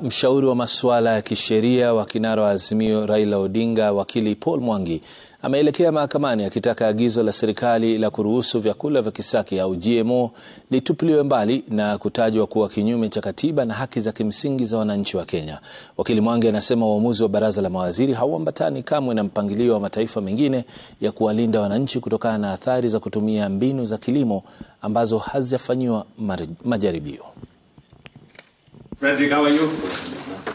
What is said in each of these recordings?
Mshauri wa masuala ya kisheria wa kinara wa Azimio Raila Odinga, wakili Paul Mwangi ameelekea mahakamani akitaka agizo la serikali la kuruhusu vyakula vya kisaki au GMO litupiliwe mbali na kutajwa kuwa kinyume cha katiba na haki za kimsingi za wananchi wa Kenya. Wakili Mwangi anasema uamuzi wa baraza la mawaziri hauambatani kamwe na mpangilio wa mataifa mengine ya kuwalinda wananchi kutokana na athari za kutumia mbinu za kilimo ambazo hazijafanyiwa majaribio. Frederick, how are you?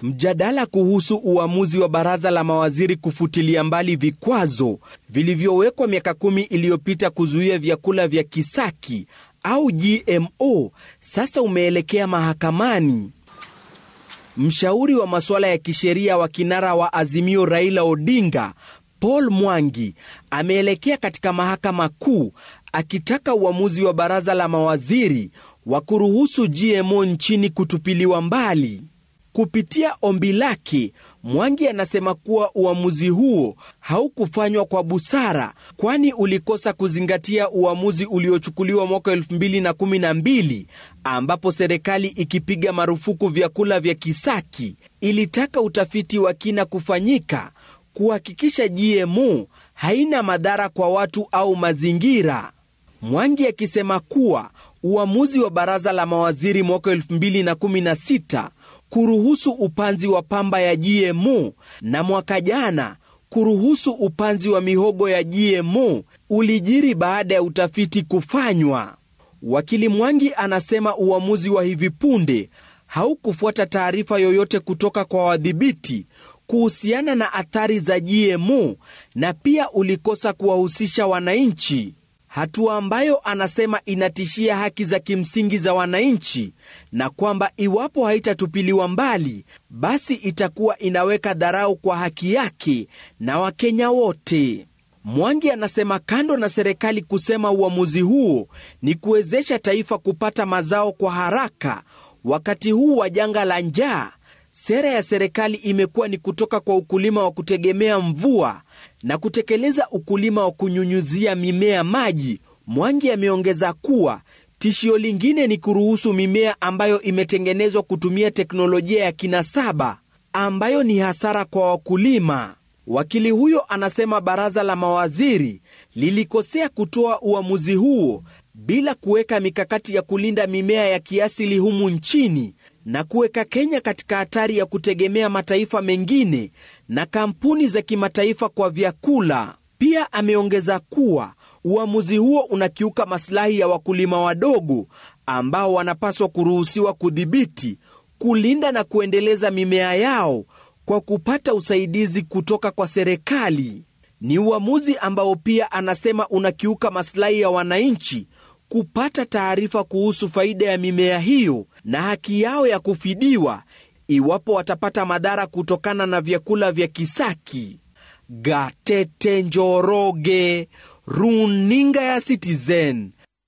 Mjadala kuhusu uamuzi wa baraza la mawaziri kufutilia mbali vikwazo vilivyowekwa miaka kumi iliyopita kuzuia vyakula vya kisaki au GMO sasa umeelekea mahakamani. Mshauri wa masuala ya kisheria wa kinara wa Azimio Raila Odinga, Paul Mwangi, ameelekea katika mahakama kuu akitaka uamuzi wa baraza la mawaziri wa kuruhusu GMO nchini kutupiliwa mbali. Kupitia ombi lake, Mwangi anasema kuwa uamuzi huo haukufanywa kwa busara, kwani ulikosa kuzingatia uamuzi uliochukuliwa mwaka 2012 ambapo serikali ikipiga marufuku vyakula vya kisaki ilitaka utafiti wa kina kufanyika kuhakikisha GMO haina madhara kwa watu au mazingira. Mwangi akisema kuwa uamuzi wa baraza la mawaziri mwaka 2016 kuruhusu upanzi wa pamba ya GMO na mwaka jana kuruhusu upanzi wa mihogo ya GMO ulijiri baada ya utafiti kufanywa. Wakili Mwangi anasema uamuzi wa hivi punde haukufuata taarifa yoyote kutoka kwa wadhibiti kuhusiana na athari za GMO na pia ulikosa kuwahusisha wananchi hatua ambayo anasema inatishia haki za kimsingi za wananchi na kwamba iwapo haitatupiliwa mbali, basi itakuwa inaweka dharau kwa haki yake na Wakenya wote. Mwangi anasema kando na serikali kusema uamuzi huo ni kuwezesha taifa kupata mazao kwa haraka wakati huu wa janga la njaa, Sera ya serikali imekuwa ni kutoka kwa ukulima wa kutegemea mvua na kutekeleza ukulima wa kunyunyuzia mimea maji. Mwangi ameongeza kuwa tishio lingine ni kuruhusu mimea ambayo imetengenezwa kutumia teknolojia ya kinasaba ambayo ni hasara kwa wakulima. Wakili huyo anasema baraza la mawaziri lilikosea kutoa uamuzi huo bila kuweka mikakati ya kulinda mimea ya kiasili humu nchini na kuweka Kenya katika hatari ya kutegemea mataifa mengine na kampuni za kimataifa kwa vyakula. Pia ameongeza kuwa uamuzi huo unakiuka masilahi ya wakulima wadogo ambao wanapaswa kuruhusiwa kudhibiti, kulinda na kuendeleza mimea yao kwa kupata usaidizi kutoka kwa serikali. Ni uamuzi ambao pia anasema unakiuka masilahi ya wananchi kupata taarifa kuhusu faida ya mimea hiyo na haki yao ya kufidiwa iwapo watapata madhara kutokana na vyakula vya kisaki. Gatete Njoroge, runinga ya Citizen.